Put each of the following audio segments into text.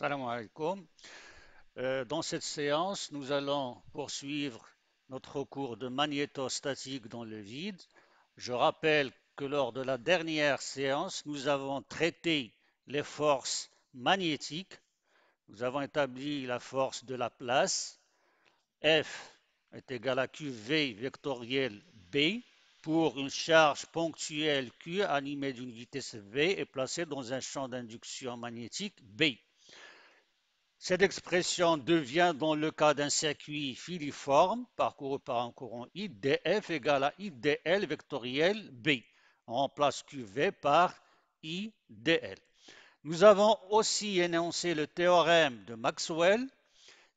Salam alaikum. Euh, dans cette séance, nous allons poursuivre notre cours de magnétostatique dans le vide. Je rappelle que lors de la dernière séance, nous avons traité les forces magnétiques. Nous avons établi la force de la place. F est égal à QV vectoriel B pour une charge ponctuelle Q animée d'une vitesse V et placée dans un champ d'induction magnétique B. Cette expression devient dans le cas d'un circuit filiforme parcouru par un courant IDF égale à IDL vectoriel B. On remplace QV par IDL. Nous avons aussi énoncé le théorème de Maxwell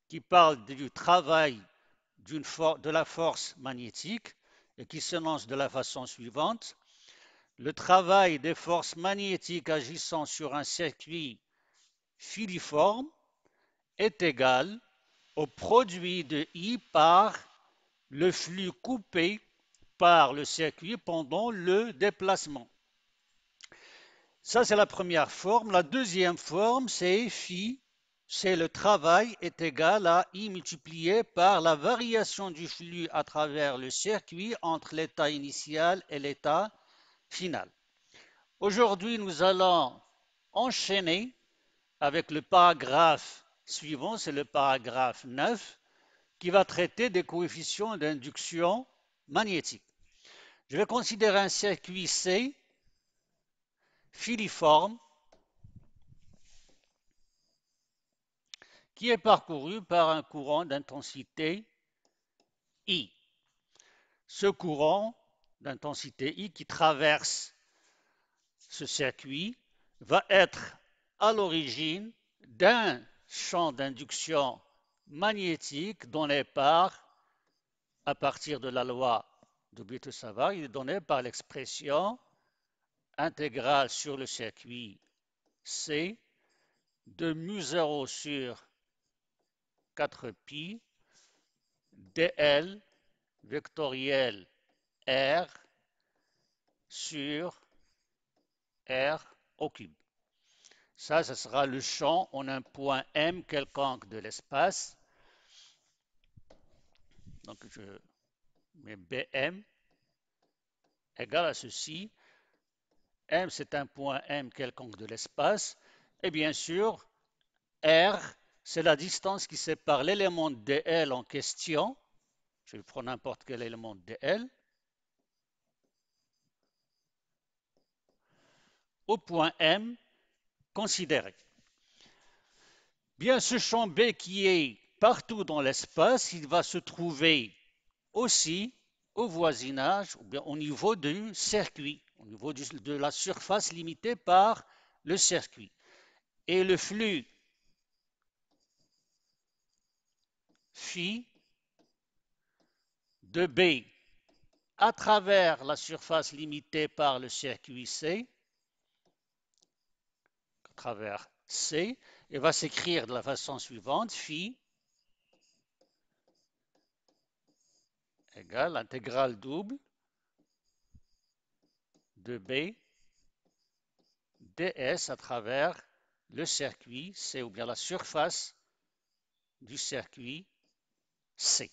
qui parle du travail de la force magnétique et qui s'énonce de la façon suivante. Le travail des forces magnétiques agissant sur un circuit filiforme est égal au produit de I par le flux coupé par le circuit pendant le déplacement. Ça, c'est la première forme. La deuxième forme, c'est phi, c'est le travail est égal à I multiplié par la variation du flux à travers le circuit entre l'état initial et l'état final. Aujourd'hui, nous allons enchaîner avec le paragraphe suivant, c'est le paragraphe 9 qui va traiter des coefficients d'induction magnétique. Je vais considérer un circuit C filiforme qui est parcouru par un courant d'intensité I. Ce courant d'intensité I qui traverse ce circuit va être à l'origine d'un champ d'induction magnétique donné par, à partir de la loi de Biot-Savart, il est donné par l'expression intégrale sur le circuit C de mu0 sur 4pi dl vectoriel R sur R au cube. Ça, ce sera le champ en un point M quelconque de l'espace. Donc, je mets BM égal à ceci. M, c'est un point M quelconque de l'espace. Et bien sûr, R, c'est la distance qui sépare l'élément DL en question. Je vais prendre n'importe quel élément DL. Au point M considéré. Bien, ce champ B qui est partout dans l'espace, il va se trouver aussi au voisinage, ou bien au niveau du circuit, au niveau de la surface limitée par le circuit. Et le flux phi de B à travers la surface limitée par le circuit C travers C et va s'écrire de la façon suivante, phi égale intégrale double de B ds à travers le circuit C ou bien la surface du circuit C.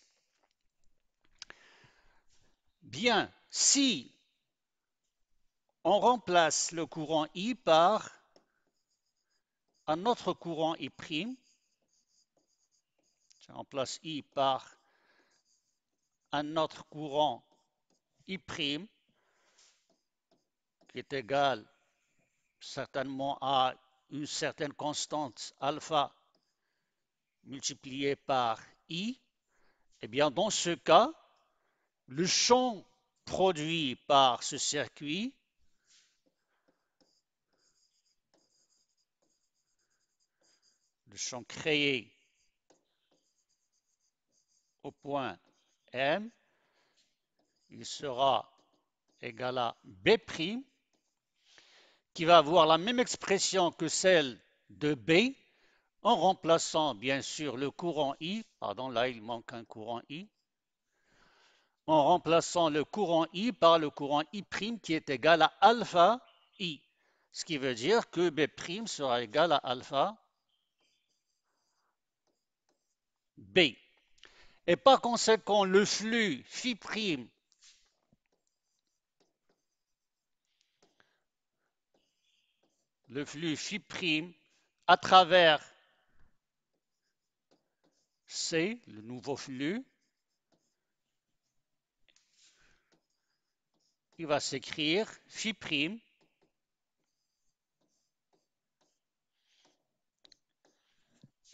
Bien, si on remplace le courant I par un autre courant I', je remplace I par un autre courant I' qui est égal certainement à une certaine constante alpha multipliée par I, et eh bien dans ce cas, le champ produit par ce circuit sont créés au point M, il sera égal à B', qui va avoir la même expression que celle de B, en remplaçant bien sûr le courant I, pardon, là il manque un courant I, en remplaçant le courant I par le courant I' qui est égal à alpha I, ce qui veut dire que B' sera égal à alpha Et par conséquent, le flux phi prime le flux phi prime à travers C, le nouveau flux, il va s'écrire phi prime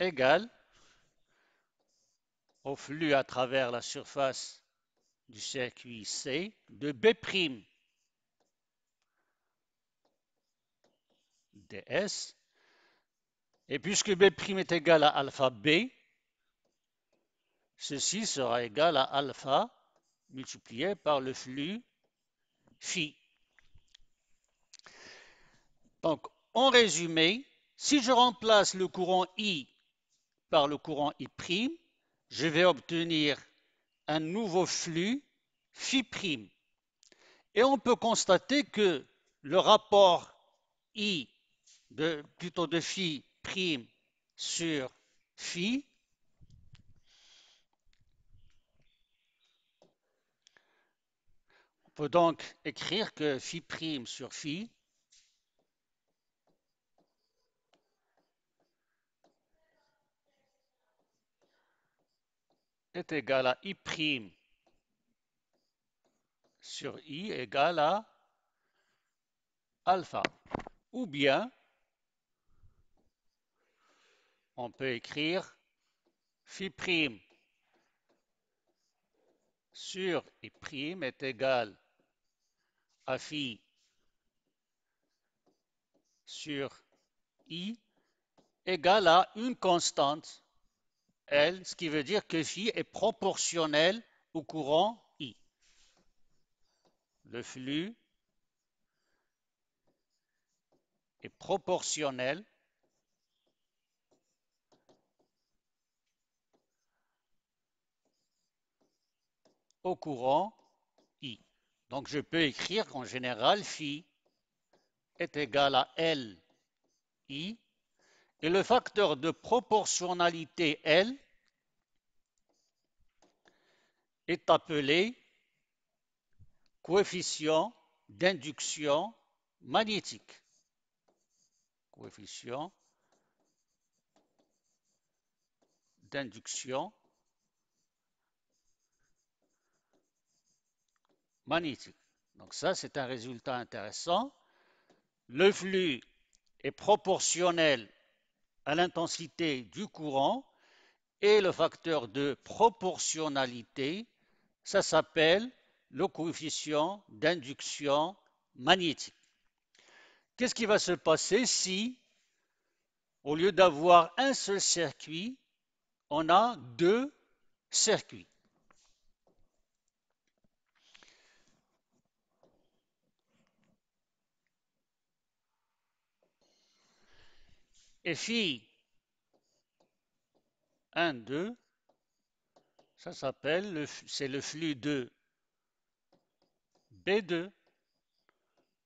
égal au flux à travers la surface du circuit C de B' ds. Et puisque B' est égal à alpha B, ceci sera égal à alpha multiplié par le flux phi. Donc, en résumé, si je remplace le courant I par le courant I', je vais obtenir un nouveau flux Φ'. prime. Et on peut constater que le rapport I de, plutôt de phi prime sur Φ on peut donc écrire que Φ' prime sur Φ est égal à I' sur I égal à alpha. Ou bien, on peut écrire phi prime sur I prime est égal à phi sur I égal à une constante ce qui veut dire que phi est proportionnel au courant I. Le flux est proportionnel au courant I. Donc je peux écrire qu'en général, phi est égal à L, I, et le facteur de proportionnalité L est appelé coefficient d'induction magnétique. Coefficient d'induction magnétique. Donc ça, c'est un résultat intéressant. Le flux est proportionnel à l'intensité du courant et le facteur de proportionnalité ça s'appelle le coefficient d'induction magnétique. Qu'est-ce qui va se passer si, au lieu d'avoir un seul circuit, on a deux circuits Et si 1, 2, ça s'appelle, c'est le flux de B2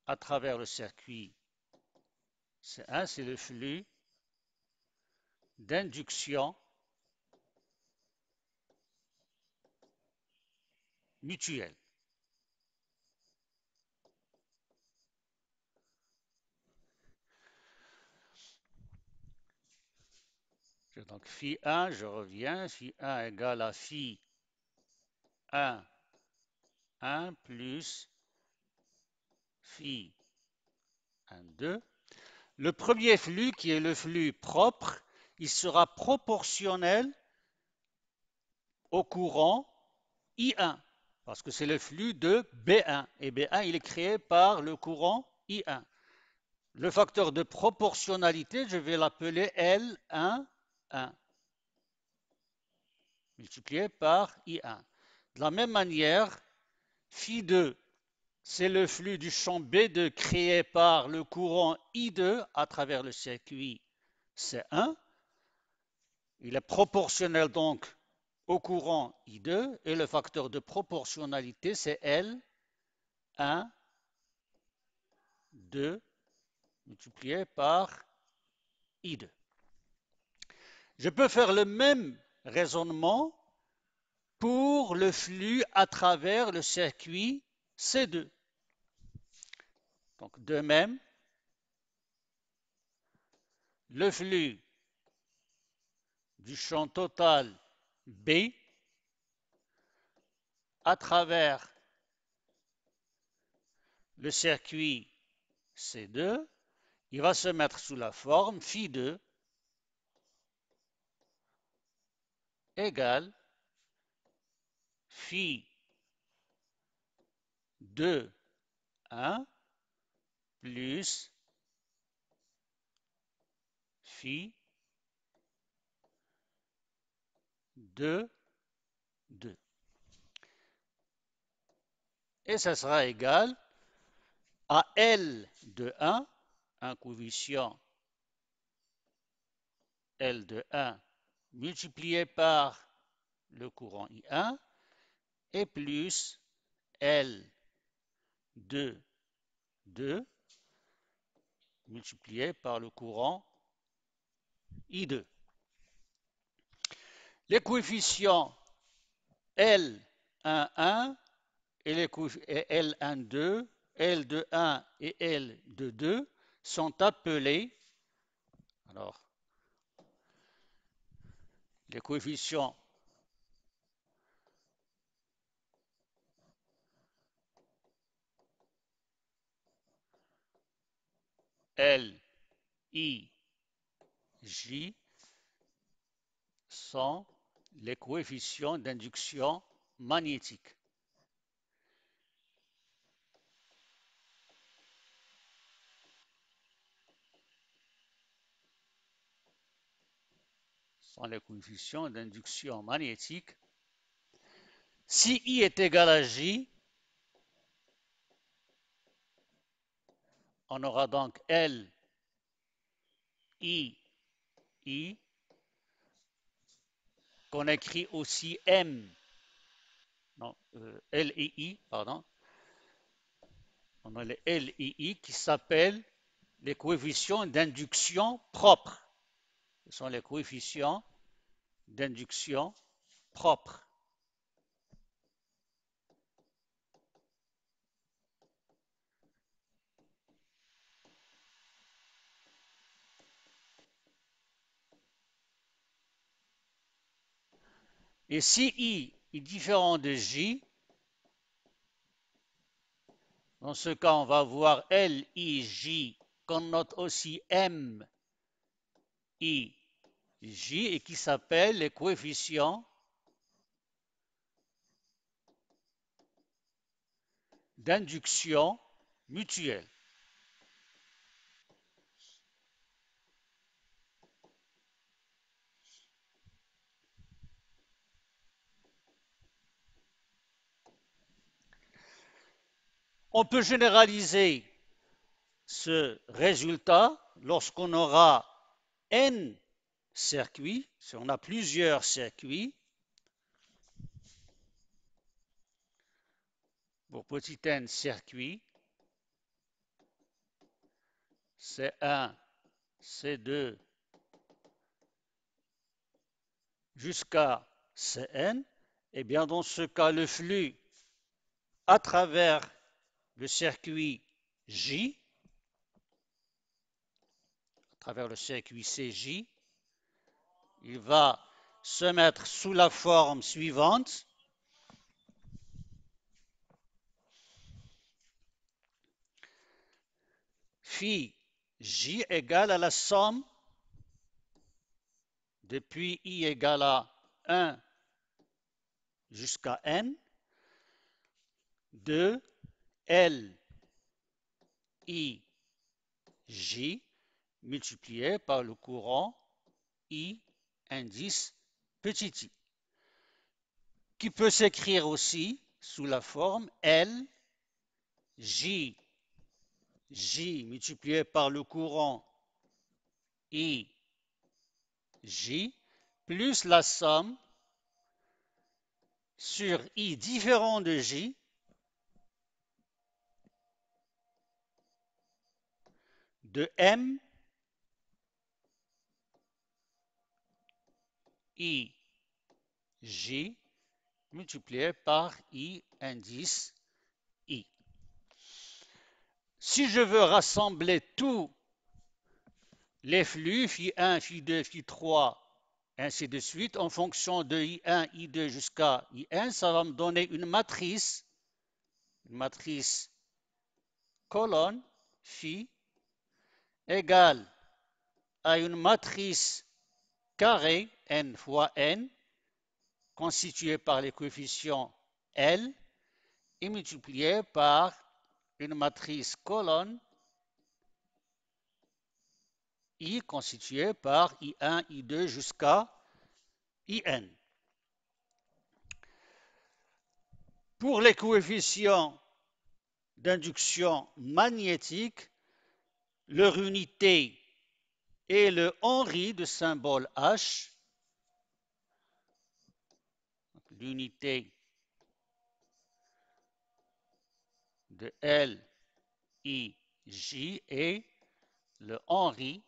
à travers le circuit C1, c'est le flux d'induction mutuelle. Donc phi 1, je reviens, phi 1 égale à phi 1, 1 plus phi 1, 2. Le premier flux, qui est le flux propre, il sera proportionnel au courant I1, parce que c'est le flux de B1. Et B1, il est créé par le courant I1. Le facteur de proportionnalité, je vais l'appeler L1 multiplié par I1. De la même manière, φ 2, c'est le flux du champ B2 créé par le courant I2 à travers le circuit C1. Il est proportionnel donc au courant I2 et le facteur de proportionnalité, c'est L 1, 2 multiplié par I2. Je peux faire le même raisonnement pour le flux à travers le circuit C2. Donc, de même, le flux du champ total B à travers le circuit C2, il va se mettre sous la forme φ 2 égale phi 2, 1 plus phi 2, 2. Et ça sera égal à L de 1, un coefficient L de 1 multiplié par le courant I1 et plus L 2 2 multiplié par le courant I2. Les coefficients L11 et les L12, l 1 et l 2 sont appelés alors les coefficients L, I, J sont les coefficients d'induction magnétique. les coefficients d'induction magnétique. Si I est égal à J, on aura donc L, I, I, qu'on écrit aussi M, non, euh, L I, I, pardon. On a les L I, I qui s'appellent les coefficients d'induction propre. Ce sont les coefficients d'induction propre. Et si I est différent de J, dans ce cas, on va voir L, I, J, qu'on note aussi M, I, J et qui s'appelle les coefficients d'induction mutuelle. On peut généraliser ce résultat lorsqu'on aura n Circuit, si on a plusieurs circuits, pour petit n circuit, C1, C2, jusqu'à Cn, et bien dans ce cas, le flux à travers le circuit J, à travers le circuit CJ, il va se mettre sous la forme suivante. Phi J égale à la somme depuis I égale à 1 jusqu'à N de L I J multiplié par le courant I indice petit i, qui peut s'écrire aussi sous la forme L, J, J multiplié par le courant I, J, plus la somme sur I différent de J de M IJ multiplié par I indice I. Si je veux rassembler tous les flux, Φ1, Φ2, Φ3, ainsi de suite, en fonction de I1, I2 jusqu'à I1, ça va me donner une matrice, une matrice colonne Φ égale à une matrice carré n fois n, constitué par les coefficients L, et multiplié par une matrice colonne I constituée par I1, I2 jusqu'à IN. Pour les coefficients d'induction magnétique, leur unité et le Henri de symbole H, l'unité de L, I, J et le Henri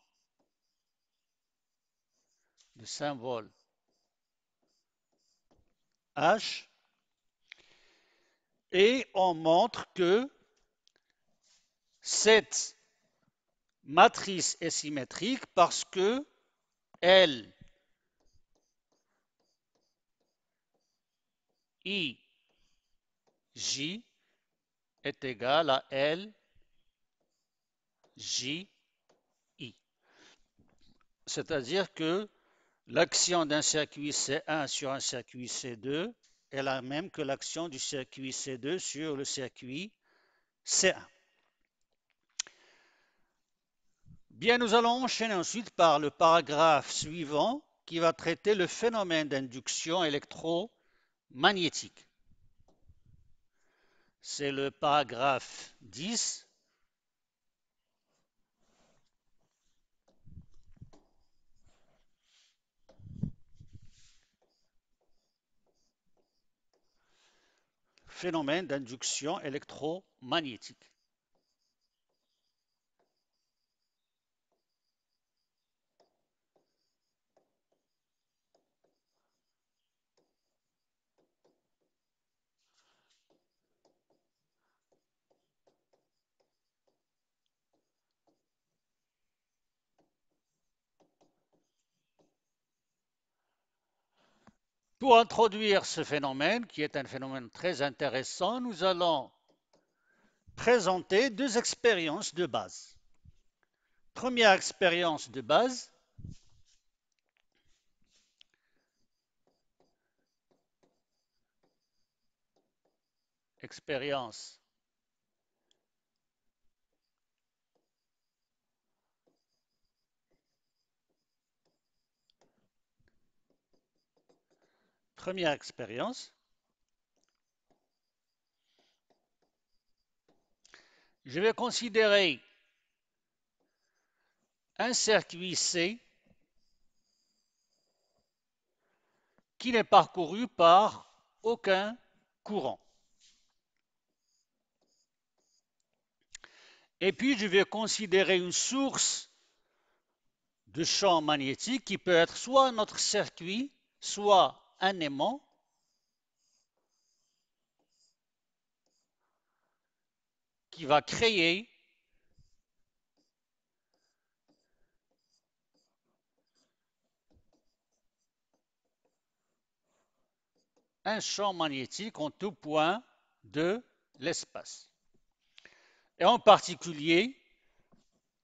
de symbole H. Et on montre que cette matrice est symétrique parce que L, I, J est égal à L, J, I. C'est-à-dire que l'action d'un circuit C1 sur un circuit C2 est la même que l'action du circuit C2 sur le circuit C1. Bien, nous allons enchaîner ensuite par le paragraphe suivant qui va traiter le phénomène d'induction électromagnétique. C'est le paragraphe 10. Phénomène d'induction électromagnétique. Pour introduire ce phénomène, qui est un phénomène très intéressant, nous allons présenter deux expériences de base. Première expérience de base, expérience Première expérience. Je vais considérer un circuit C qui n'est parcouru par aucun courant. Et puis, je vais considérer une source de champ magnétique qui peut être soit notre circuit, soit un aimant qui va créer un champ magnétique en tout point de l'espace. Et en particulier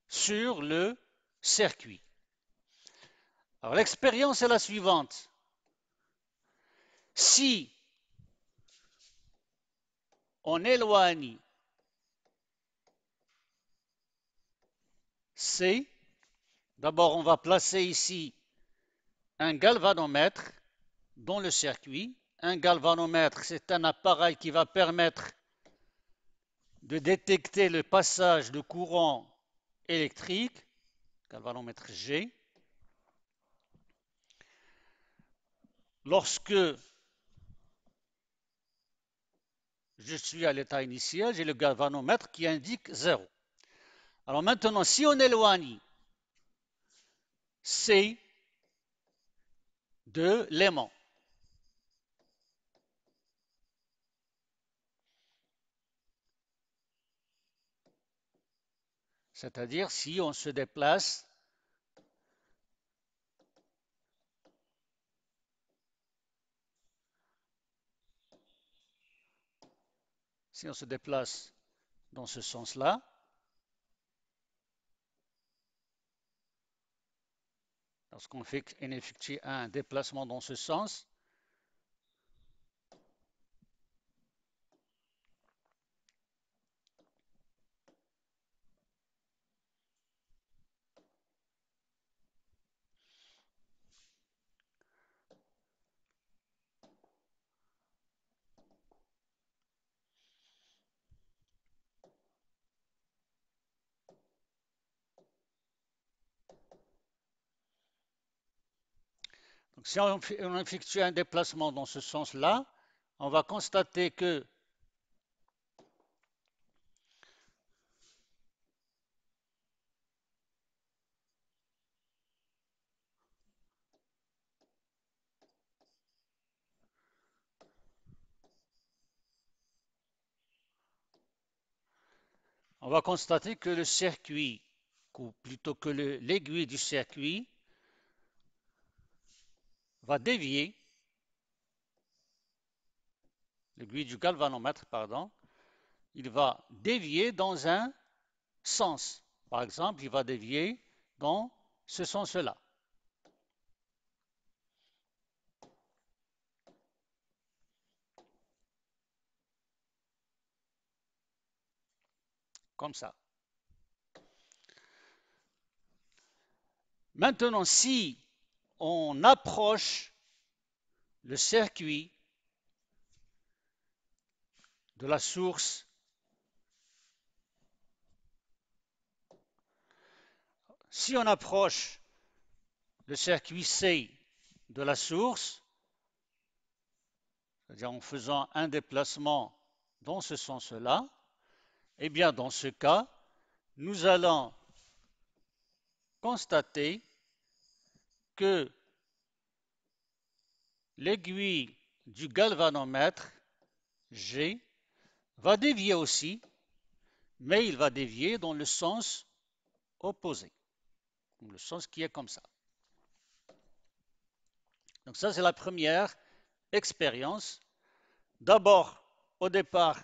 sur le circuit. Alors l'expérience est la suivante. Si on éloigne C, d'abord on va placer ici un galvanomètre dans le circuit. Un galvanomètre, c'est un appareil qui va permettre de détecter le passage de courant électrique, galvanomètre G, lorsque je suis à l'état initial, j'ai le galvanomètre qui indique 0. Alors maintenant, si on éloigne C de l'aimant, c'est-à-dire si on se déplace Si on se déplace dans ce sens-là, lorsqu'on effectue un déplacement dans ce sens, Si on, effectue un déplacement dans ce sens-là, on va constater que on va constater que le circuit, ou plutôt que l'aiguille du circuit, va dévier l'aiguille du galvanomètre, pardon, il va dévier dans un sens. Par exemple, il va dévier dans ce sens-là. Comme ça. Maintenant, si on approche le circuit de la source si on approche le circuit C de la source, c'est-à-dire en faisant un déplacement dans ce sens-là, eh bien dans ce cas, nous allons constater que l'aiguille du galvanomètre G va dévier aussi, mais il va dévier dans le sens opposé, le sens qui est comme ça. Donc ça, c'est la première expérience. D'abord, au départ,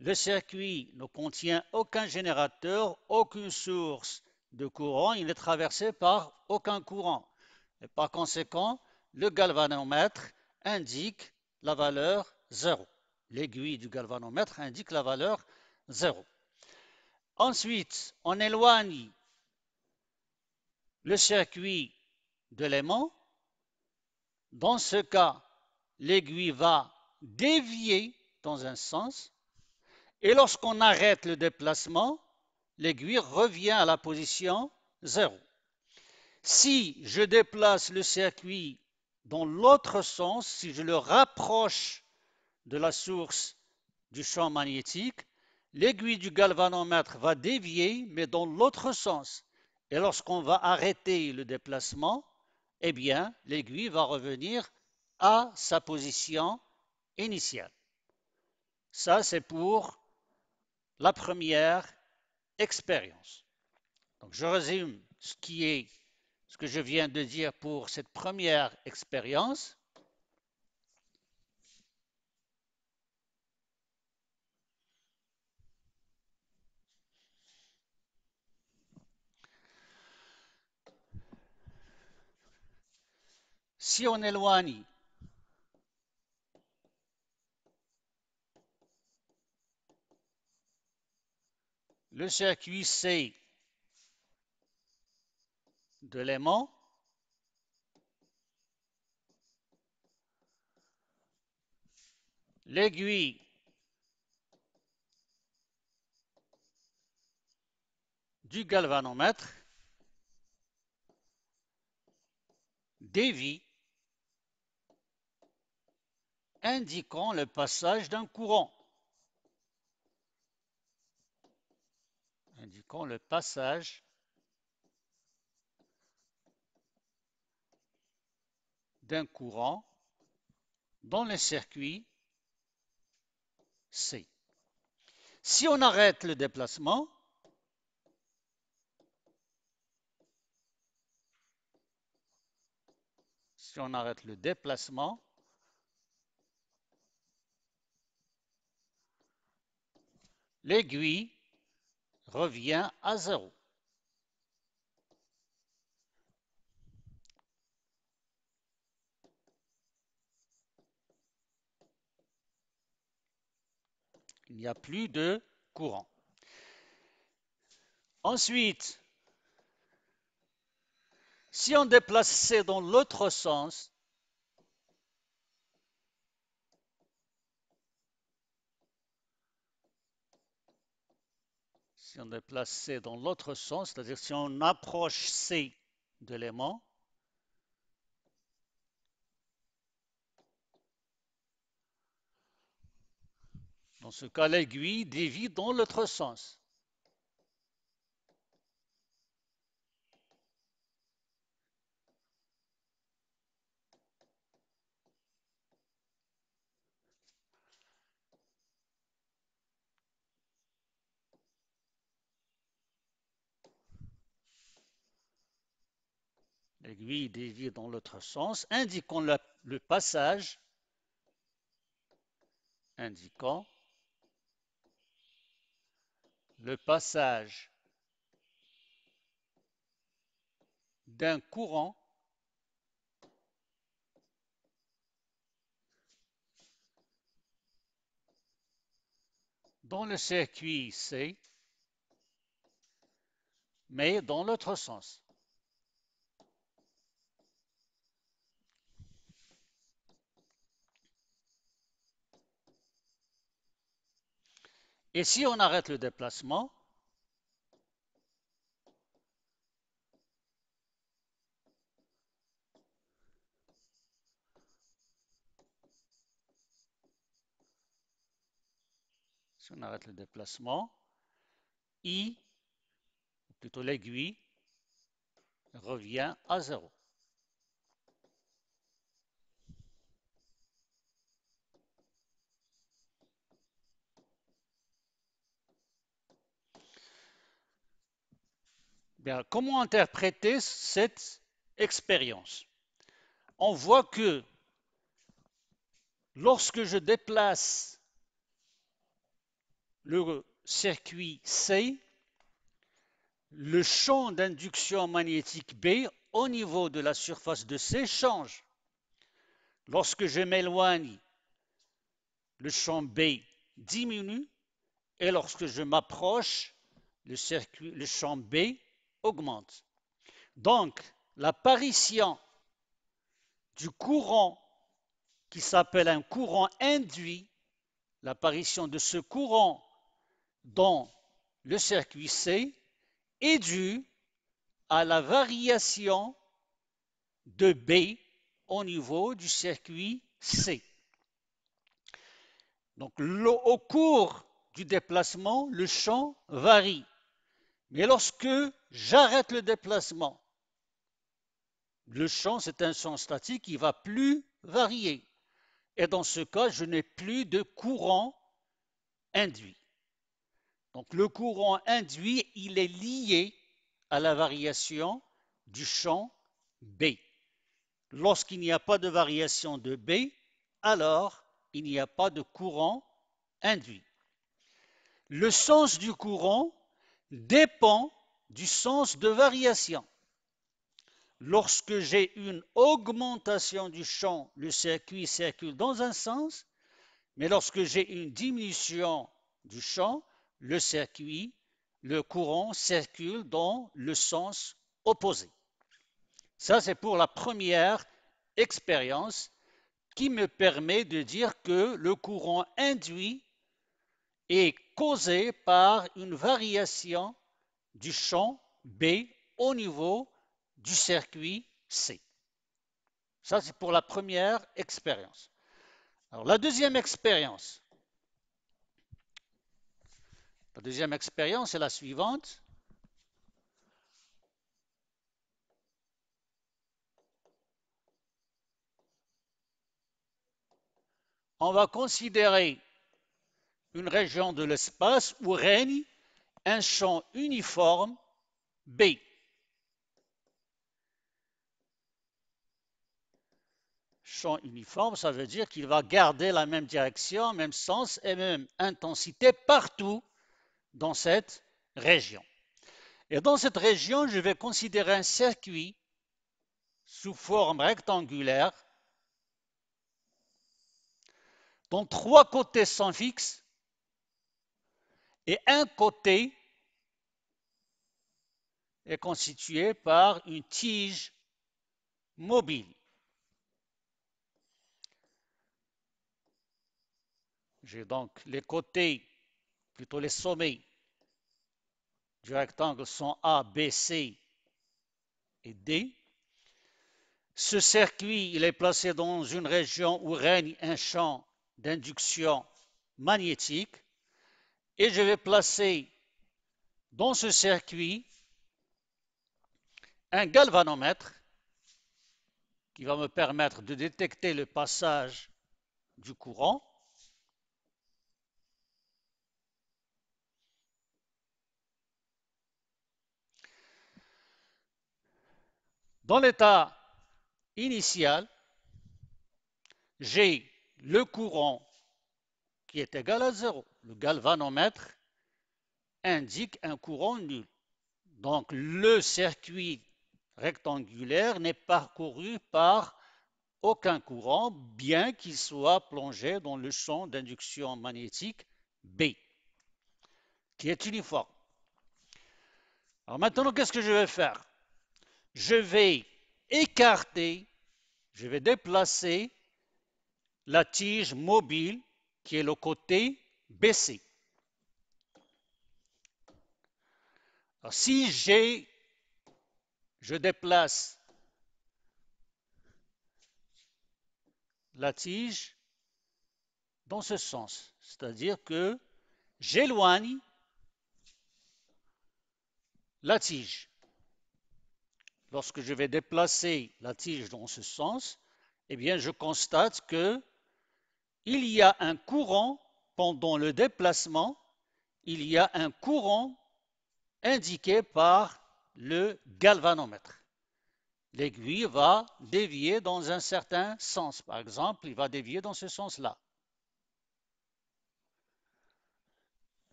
le circuit ne contient aucun générateur, aucune source de courant, il n'est traversé par aucun courant. Et par conséquent, le galvanomètre indique la valeur 0. L'aiguille du galvanomètre indique la valeur 0. Ensuite, on éloigne le circuit de l'aimant. Dans ce cas, l'aiguille va dévier dans un sens. Et lorsqu'on arrête le déplacement, l'aiguille revient à la position 0. Si je déplace le circuit dans l'autre sens, si je le rapproche de la source du champ magnétique, l'aiguille du galvanomètre va dévier, mais dans l'autre sens. Et lorsqu'on va arrêter le déplacement, eh bien, l'aiguille va revenir à sa position initiale. Ça, c'est pour la première expérience. Donc, je résume ce qui est ce que je viens de dire pour cette première expérience. Si on éloigne Le circuit C de l'aimant l'aiguille du galvanomètre dévie indiquant le passage d'un courant. indiquant le passage d'un courant dans le circuit C. Si on arrête le déplacement, si on arrête le déplacement, l'aiguille revient à zéro. Il n'y a plus de courant. Ensuite, si on déplace dans l'autre sens, si on déplace C dans l'autre sens, c'est-à-dire si on approche C de l'aimant, dans ce cas, l'aiguille dévie dans l'autre sens. L'aiguille dévie dans l'autre sens, indiquant le passage, indiquant le passage d'un courant dans le circuit C, mais dans l'autre sens. Et si on arrête le déplacement, si on arrête le déplacement, I, plutôt l'aiguille, revient à zéro. comment interpréter cette expérience On voit que lorsque je déplace le circuit C, le champ d'induction magnétique B au niveau de la surface de C change. Lorsque je m'éloigne, le champ B diminue et lorsque je m'approche, le, le champ B augmente. Donc, l'apparition du courant qui s'appelle un courant induit, l'apparition de ce courant dans le circuit C est due à la variation de B au niveau du circuit C. Donc, au cours du déplacement, le champ varie. Mais lorsque j'arrête le déplacement, le champ, c'est un champ statique, il ne va plus varier. Et dans ce cas, je n'ai plus de courant induit. Donc le courant induit, il est lié à la variation du champ B. Lorsqu'il n'y a pas de variation de B, alors il n'y a pas de courant induit. Le sens du courant, dépend du sens de variation. Lorsque j'ai une augmentation du champ, le circuit circule dans un sens, mais lorsque j'ai une diminution du champ, le circuit, le courant circule dans le sens opposé. Ça, c'est pour la première expérience qui me permet de dire que le courant induit est causée par une variation du champ B au niveau du circuit C. Ça, c'est pour la première expérience. Alors, la deuxième expérience, la deuxième expérience est la suivante. On va considérer une région de l'espace où règne un champ uniforme B. Champ uniforme, ça veut dire qu'il va garder la même direction, même sens et même intensité partout dans cette région. Et dans cette région, je vais considérer un circuit sous forme rectangulaire dont trois côtés sont fixes et un côté est constitué par une tige mobile. J'ai donc les côtés, plutôt les sommets du rectangle sont A, B, C et D. Ce circuit, il est placé dans une région où règne un champ d'induction magnétique et je vais placer dans ce circuit un galvanomètre qui va me permettre de détecter le passage du courant. Dans l'état initial, j'ai le courant qui est égal à zéro le galvanomètre indique un courant nul. Donc le circuit rectangulaire n'est parcouru par aucun courant, bien qu'il soit plongé dans le champ d'induction magnétique B, qui est uniforme. Alors maintenant, qu'est-ce que je vais faire Je vais écarter, je vais déplacer la tige mobile, qui est le côté baisser. si j'ai, je déplace la tige dans ce sens, c'est-à-dire que j'éloigne la tige. Lorsque je vais déplacer la tige dans ce sens, eh bien, je constate que il y a un courant pendant le déplacement, il y a un courant indiqué par le galvanomètre. L'aiguille va dévier dans un certain sens. Par exemple, il va dévier dans ce sens-là.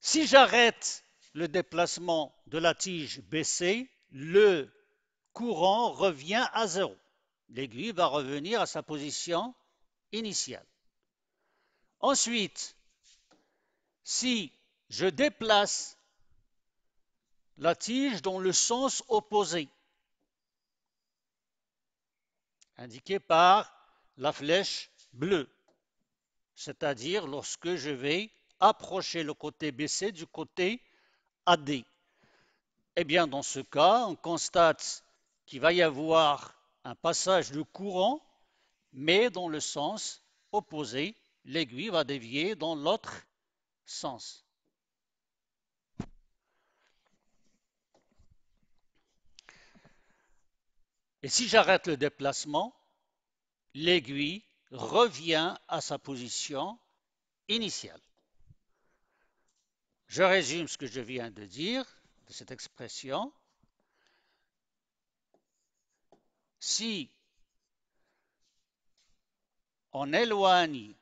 Si j'arrête le déplacement de la tige baissée, le courant revient à zéro. L'aiguille va revenir à sa position initial. Ensuite, si je déplace la tige dans le sens opposé, indiqué par la flèche bleue, c'est-à-dire lorsque je vais approcher le côté baissé du côté AD. Eh bien, dans ce cas, on constate qu'il va y avoir un passage de courant mais dans le sens opposé, l'aiguille va dévier dans l'autre sens. Et si j'arrête le déplacement, l'aiguille revient à sa position initiale. Je résume ce que je viens de dire de cette expression. Si on éloigne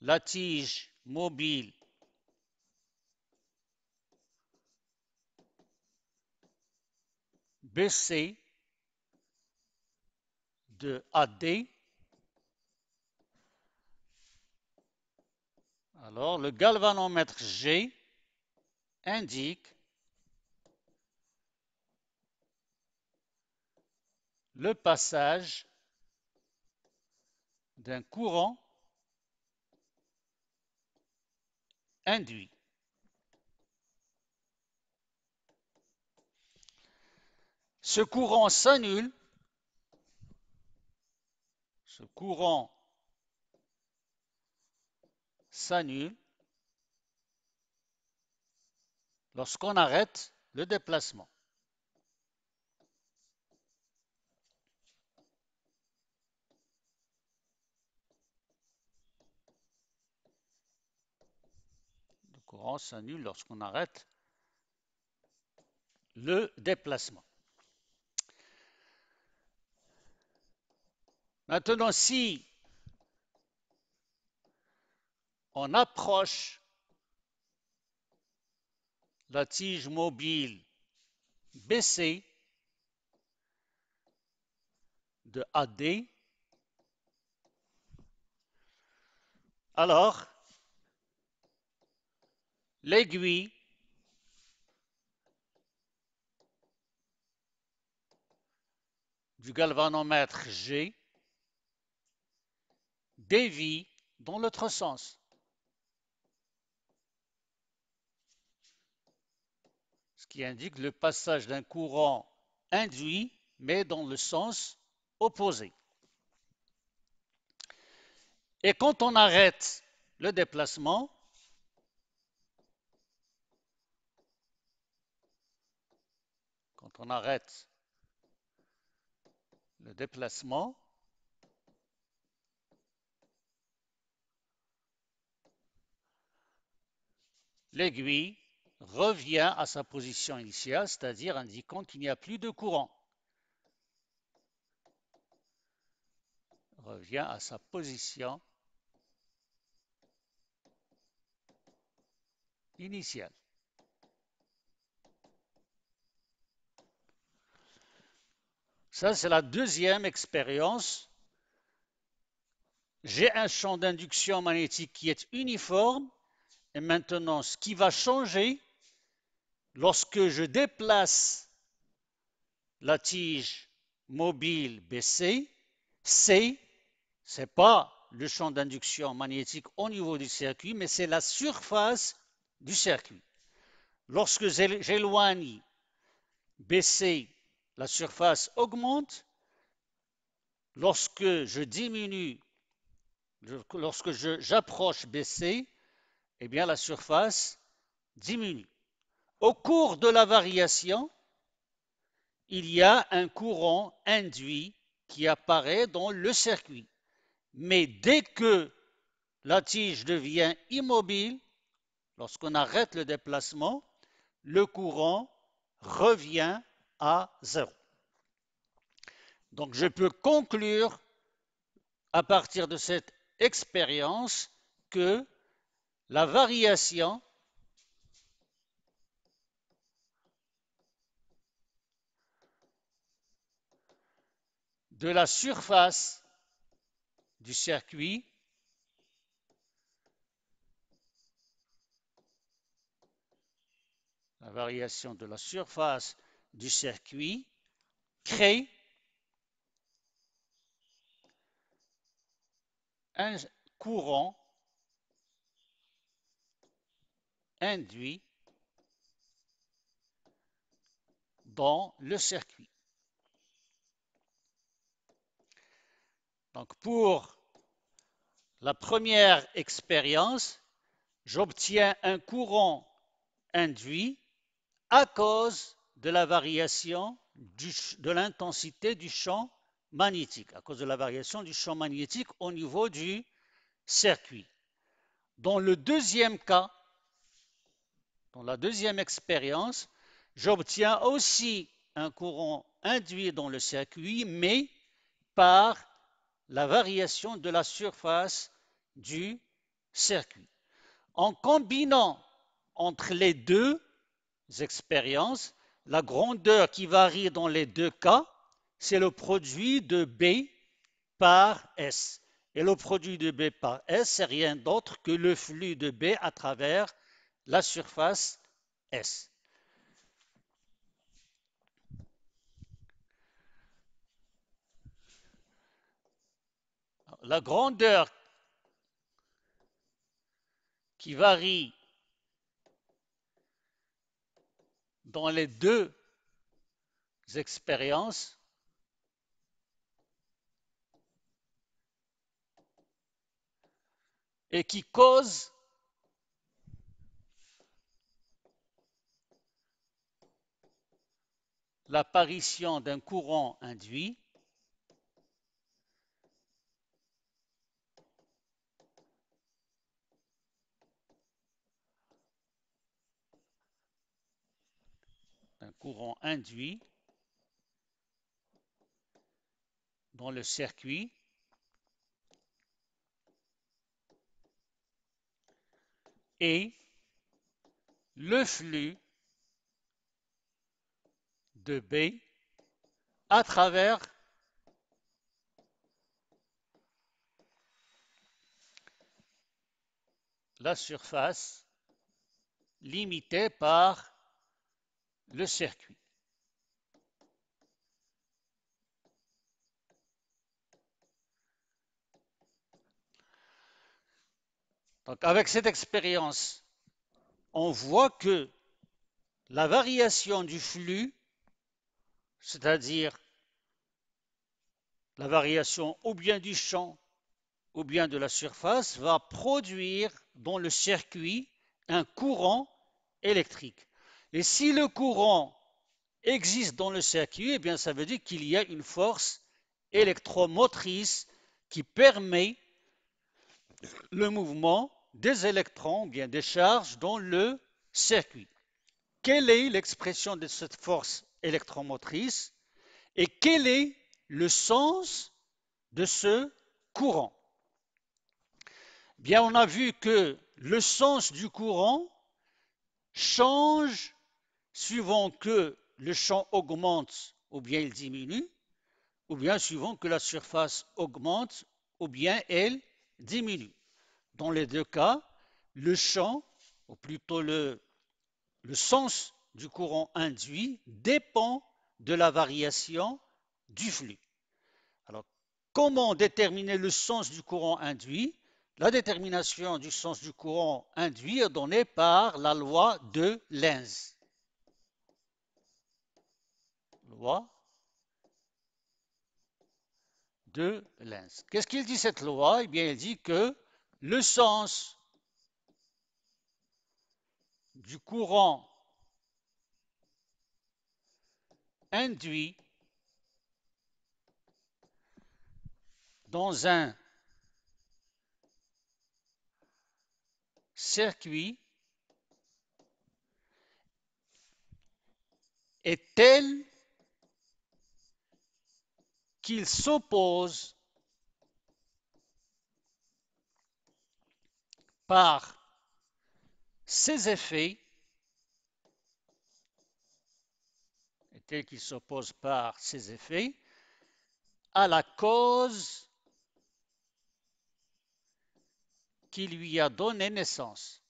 la tige mobile BC de AD. Alors, le galvanomètre G indique le passage d'un courant induit. Ce courant s'annule, ce courant s'annule lorsqu'on arrête le déplacement. s'annule lorsqu'on arrête le déplacement. Maintenant, si on approche la tige mobile baissée de AD, alors l'aiguille du galvanomètre G dévie dans l'autre sens. Ce qui indique le passage d'un courant induit, mais dans le sens opposé. Et quand on arrête le déplacement, on arrête le déplacement. L'aiguille revient à sa position initiale, c'est-à-dire indiquant qu'il n'y a plus de courant. Revient à sa position initiale. Ça, c'est la deuxième expérience. J'ai un champ d'induction magnétique qui est uniforme. Et maintenant, ce qui va changer, lorsque je déplace la tige mobile BC, c'est, c'est pas le champ d'induction magnétique au niveau du circuit, mais c'est la surface du circuit. Lorsque j'éloigne BC la surface augmente lorsque je diminue, lorsque j'approche BC, eh bien la surface diminue. Au cours de la variation, il y a un courant induit qui apparaît dans le circuit. Mais dès que la tige devient immobile, lorsqu'on arrête le déplacement, le courant revient 0. Donc je peux conclure à partir de cette expérience que la variation de la surface du circuit la variation de la surface du circuit crée un courant induit dans le circuit. Donc pour la première expérience, j'obtiens un courant induit à cause de la variation de l'intensité du champ magnétique, à cause de la variation du champ magnétique au niveau du circuit. Dans le deuxième cas, dans la deuxième expérience, j'obtiens aussi un courant induit dans le circuit, mais par la variation de la surface du circuit. En combinant entre les deux expériences, la grandeur qui varie dans les deux cas, c'est le produit de B par S. Et le produit de B par S, c'est rien d'autre que le flux de B à travers la surface S. La grandeur qui varie dans les deux expériences, et qui causent l'apparition d'un courant induit courant induit dans le circuit et le flux de B à travers la surface limitée par le circuit. Donc avec cette expérience, on voit que la variation du flux, c'est-à-dire la variation ou bien du champ ou bien de la surface, va produire dans le circuit un courant électrique. Et si le courant existe dans le circuit, eh bien, ça veut dire qu'il y a une force électromotrice qui permet le mouvement des électrons, ou bien des charges dans le circuit. Quelle est l'expression de cette force électromotrice et quel est le sens de ce courant eh Bien, on a vu que le sens du courant change suivant que le champ augmente ou bien il diminue, ou bien suivant que la surface augmente ou bien elle diminue. Dans les deux cas, le champ, ou plutôt le, sens du courant induit, dépend de la variation du flux. Alors, comment déterminer le sens du courant induit La détermination du sens du courant induit est donnée par la loi de Lenz loi de Lenz. Qu'est-ce qu'il dit cette loi Eh bien, il dit que le sens du courant induit dans un circuit est tel qu'il s'oppose par ses effets, et tel qu'il s'oppose par ses effets, à la cause qui lui a donné naissance.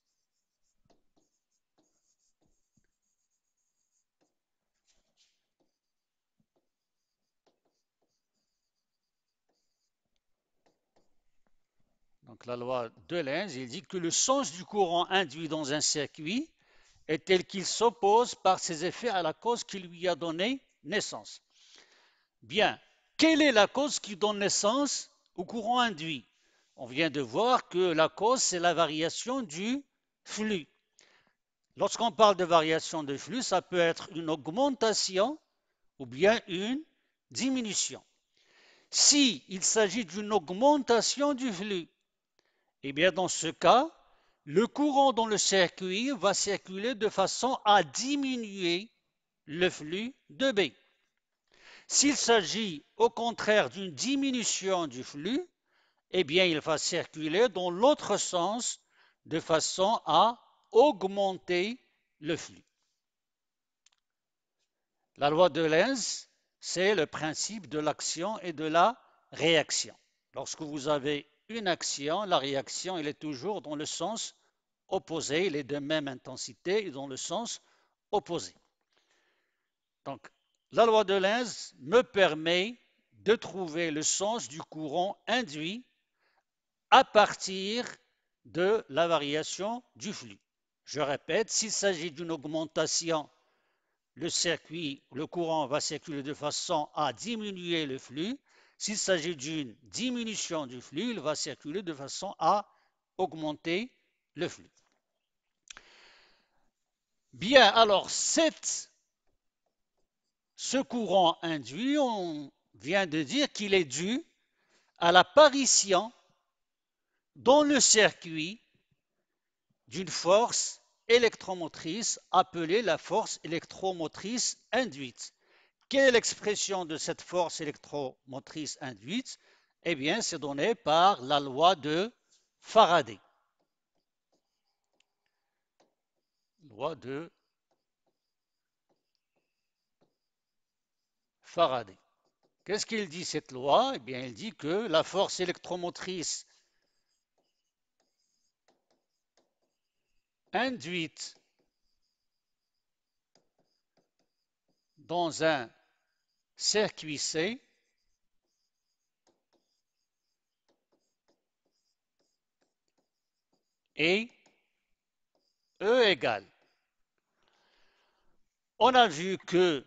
la loi de Lenz, il dit que le sens du courant induit dans un circuit est tel qu'il s'oppose par ses effets à la cause qui lui a donné naissance. Bien, quelle est la cause qui donne naissance au courant induit On vient de voir que la cause, c'est la variation du flux. Lorsqu'on parle de variation de flux, ça peut être une augmentation ou bien une diminution. S'il s'agit d'une augmentation du flux, eh bien, dans ce cas, le courant dans le circuit va circuler de façon à diminuer le flux de B. S'il s'agit au contraire d'une diminution du flux, eh bien, il va circuler dans l'autre sens de façon à augmenter le flux. La loi de Lenz, c'est le principe de l'action et de la réaction. Lorsque vous avez une action, la réaction, elle est toujours dans le sens opposé, il est de même intensité et dans le sens opposé. Donc, la loi de Lenz me permet de trouver le sens du courant induit à partir de la variation du flux. Je répète, s'il s'agit d'une augmentation, le circuit, le courant va circuler de façon à diminuer le flux. S'il s'agit d'une diminution du flux, il va circuler de façon à augmenter le flux. Bien, alors ce courant induit, on vient de dire qu'il est dû à l'apparition dans le circuit d'une force électromotrice appelée la force électromotrice induite. Quelle est l'expression de cette force électromotrice induite Eh bien, c'est donné par la loi de Faraday. Loi de Faraday. Qu'est-ce qu'il dit cette loi Eh bien, il dit que la force électromotrice induite dans un Circuit C, et E égale. On a vu que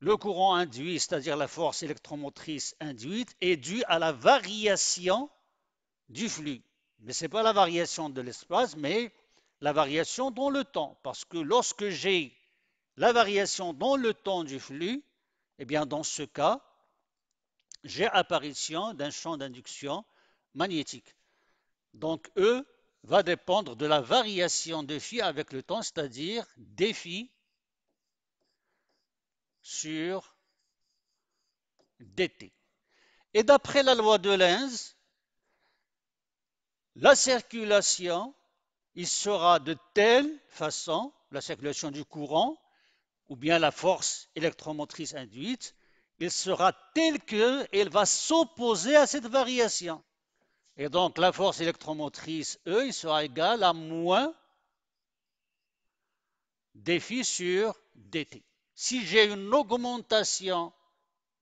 le courant induit, c'est-à-dire la force électromotrice induite, est due à la variation du flux. Mais ce n'est pas la variation de l'espace, mais la variation dans le temps. Parce que lorsque j'ai la variation dans le temps du flux, eh bien dans ce cas, j'ai apparition d'un champ d'induction magnétique. Donc E va dépendre de la variation de phi avec le temps, c'est-à-dire dphi sur dt. Et d'après la loi de Lenz, la circulation, il sera de telle façon, la circulation du courant, ou bien la force électromotrice induite, il sera tel qu'elle va s'opposer à cette variation. Et donc la force électromotrice E il sera égale à moins dφ sur dt. Si j'ai une augmentation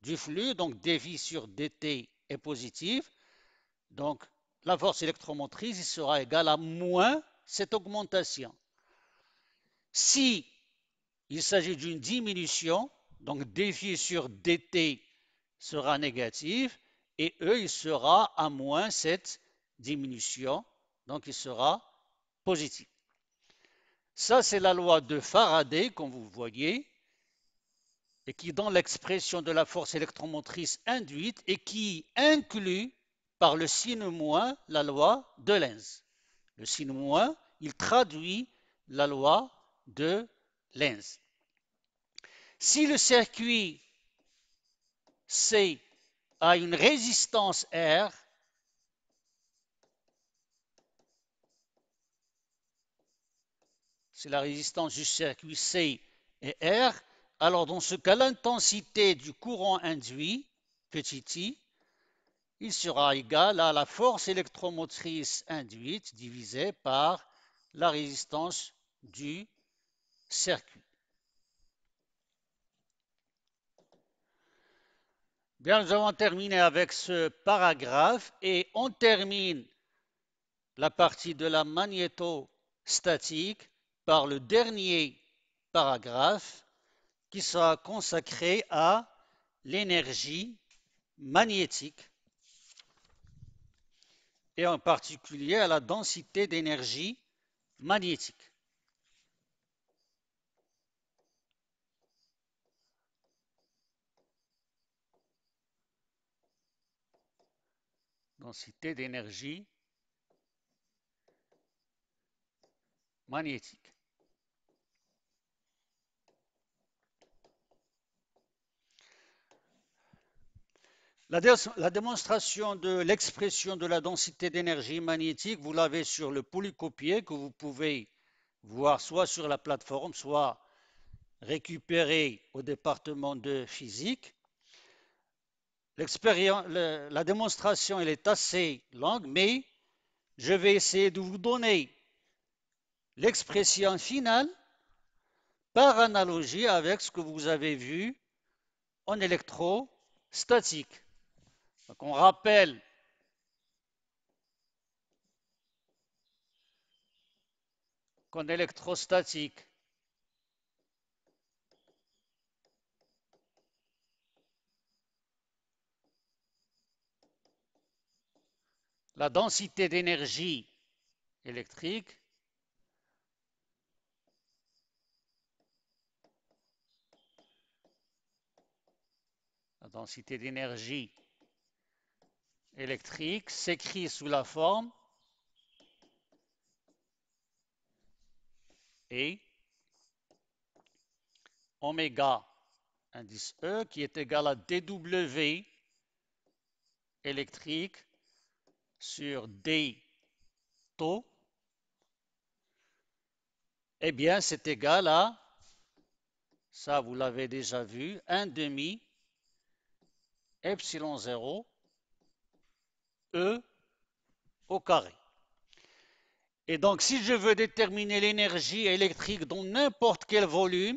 du flux, donc dφ sur dt est positive, donc la force électromotrice il sera égale à moins cette augmentation. Si il s'agit d'une diminution, donc défi sur dt sera négatif, et E, il sera à moins cette diminution, donc il sera positif. Ça, c'est la loi de Faraday, comme vous voyez, et qui dans l'expression de la force électromotrice induite et qui inclut par le signe moins la loi de Lenz. Le signe moins, il traduit la loi de Lenz. Si le circuit C a une résistance R, c'est la résistance du circuit C et R, alors dans ce cas, l'intensité du courant induit, petit i, il sera égal à la force électromotrice induite divisée par la résistance du circuit. Bien, nous avons terminé avec ce paragraphe et on termine la partie de la magnétostatique par le dernier paragraphe qui sera consacré à l'énergie magnétique et en particulier à la densité d'énergie magnétique. densité d'énergie magnétique. La, démonstration de l'expression de la densité d'énergie magnétique, vous l'avez sur le polycopier que vous pouvez voir soit sur la plateforme, soit récupérer au département de physique la démonstration est assez longue, mais je vais essayer de vous donner l'expression finale par analogie avec ce que vous avez vu en électrostatique. on rappelle qu'en électrostatique, la densité d'énergie électrique d'énergie électrique s'écrit sous la forme E oméga indice E qui est égal à dW électrique sur d taux, eh bien, c'est égal à, ça vous l'avez déjà vu, 1 demi epsilon 0 E au carré. Et donc, si je veux déterminer l'énergie électrique dans n'importe quel volume,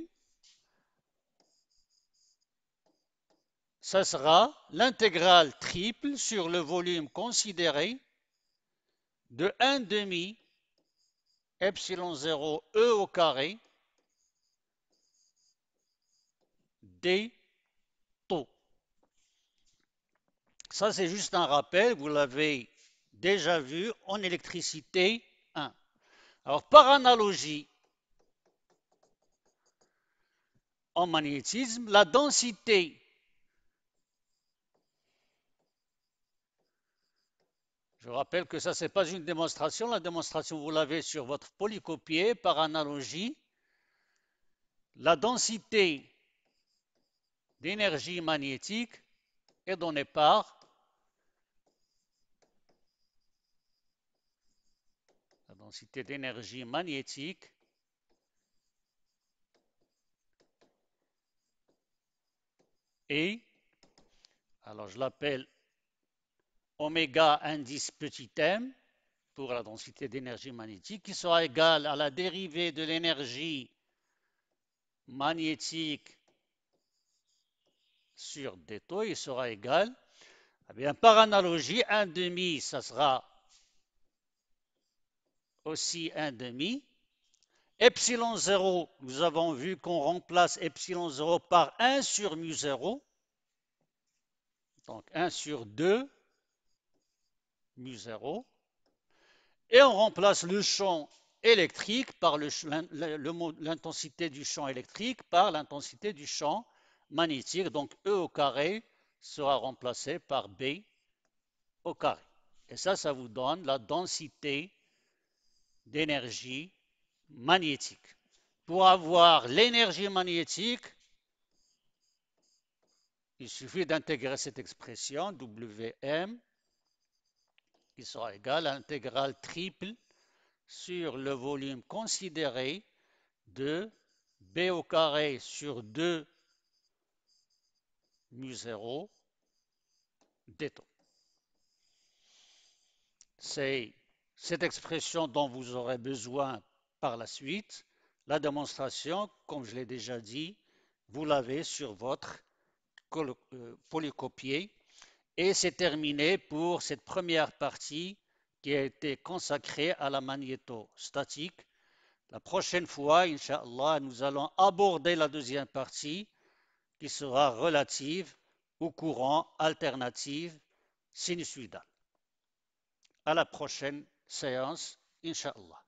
ça sera l'intégrale triple sur le volume considéré de 1 demi epsilon 0 e au carré d taux. Ça, c'est juste un rappel, vous l'avez déjà vu en électricité 1. Alors, par analogie, en magnétisme, la densité Je rappelle que ça, ce n'est pas une démonstration. La démonstration, vous l'avez sur votre polycopier par analogie. La densité d'énergie magnétique est donnée par la densité d'énergie magnétique et alors je l'appelle oméga indice petit m pour la densité d'énergie magnétique qui sera égale à la dérivée de l'énergie magnétique sur taux. il sera égal, eh bien, par analogie, 1 demi, ça sera aussi 1 demi. Epsilon 0, nous avons vu qu'on remplace epsilon 0 par 1 sur mu 0. Donc 1 sur 2 μ0, et on remplace le champ électrique par l'intensité du champ électrique par l'intensité du champ magnétique. Donc E au carré sera remplacé par B au carré. Et ça, ça vous donne la densité d'énergie magnétique. Pour avoir l'énergie magnétique, il suffit d'intégrer cette expression Wm qui sera égal à l'intégrale triple sur le volume considéré de b au carré sur 2 mu 0 d'étau. C'est cette expression dont vous aurez besoin par la suite. La démonstration, comme je l'ai déjà dit, vous l'avez sur votre euh, polycopier et c'est terminé pour cette première partie qui a été consacrée à la magnéto-statique. La prochaine fois, Inch'Allah, nous allons aborder la deuxième partie qui sera relative au courant alternatif sinusoidal. À la prochaine séance, inshallah